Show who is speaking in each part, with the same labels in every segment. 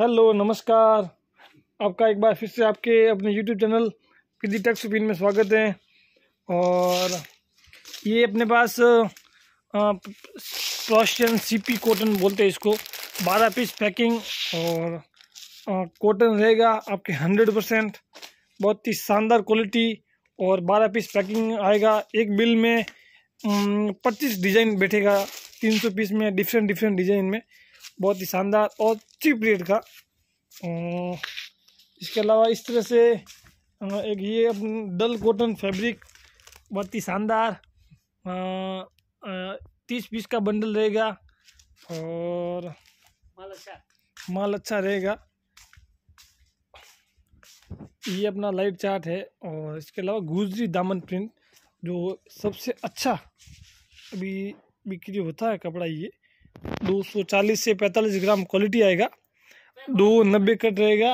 Speaker 1: hello नमस्कार आपका एक बार फिर से आपके अपने यूट्यूब चैनल किसी टेक्स ओपिन में स्वागत है और ये अपने पास प्रॉशियन सीपी कॉटन बोलते हैं इसको बारह पीस पैकिंग और कॉटन रहेगा आपके हंड्रेड परसेंट बहुत ही शानदार क्वालिटी और बारह पीस पैकिंग आएगा एक बिल में पच्चीस डिज़ाइन बैठेगा तीन सौ पीस में डिफरेंट डिफरेंट डिज़ाइन में बहुत ही शानदार और चीप रेट का इसके अलावा इस तरह से एक ये डल कॉटन फैब्रिक बहुत ही शानदार तीस पीस का बंडल रहेगा और माल अच्छा माल अच्छा रहेगा ये अपना लाइट चार्ट है और इसके अलावा गुजरी दामन प्रिंट जो सबसे अच्छा अभी बिक्री होता है कपड़ा ये दो सौ चालीस से पैंतालीस ग्राम क्वालिटी आएगा दो नब्बे कट रहेगा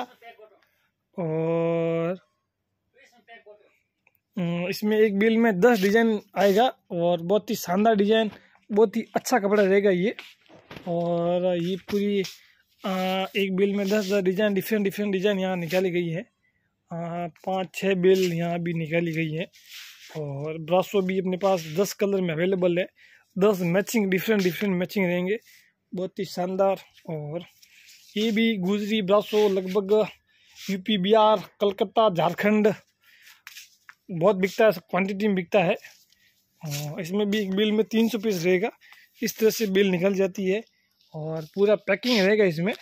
Speaker 1: और हम्म, इसमें एक बिल में दस डिजाइन आएगा और बहुत ही शानदार डिजाइन बहुत ही अच्छा कपड़ा रहेगा ये और ये पूरी एक बिल में दस डिजाइन डिफरेंट डिफरेंट डिजाइन यहाँ निकाली गई है पाँच छः बिल यहाँ भी निकाली गई है और ब्रासो भी अपने पास दस कलर में अवेलेबल है दस मैचिंग डिफरेंट डिफरेंट मैचिंग रहेंगे बहुत ही शानदार और ये भी गुजरी ब्रासो लगभग यूपी बिहार कलकत्ता झारखंड बहुत बिकता है क्वांटिटी में बिकता है इसमें भी एक बिल में तीन सौ पीस रहेगा इस तरह से बिल निकल जाती है और पूरा पैकिंग रहेगा इसमें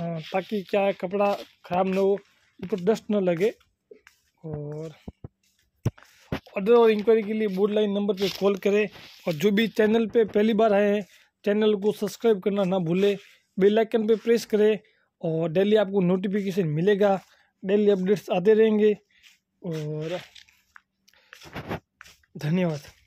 Speaker 1: ताकि क्या है कपड़ा ख़राब ना हो ऊपर डस्ट ना लगे और ऑर्डर और इंक्वायरी के लिए बोर्ड लाइन नंबर पर कॉल करें और जो भी चैनल पे पहली बार आए हैं चैनल को सब्सक्राइब करना ना भूलें बेल आइकन पे प्रेस करें और डेली आपको नोटिफिकेशन मिलेगा डेली अपडेट्स आते रहेंगे और धन्यवाद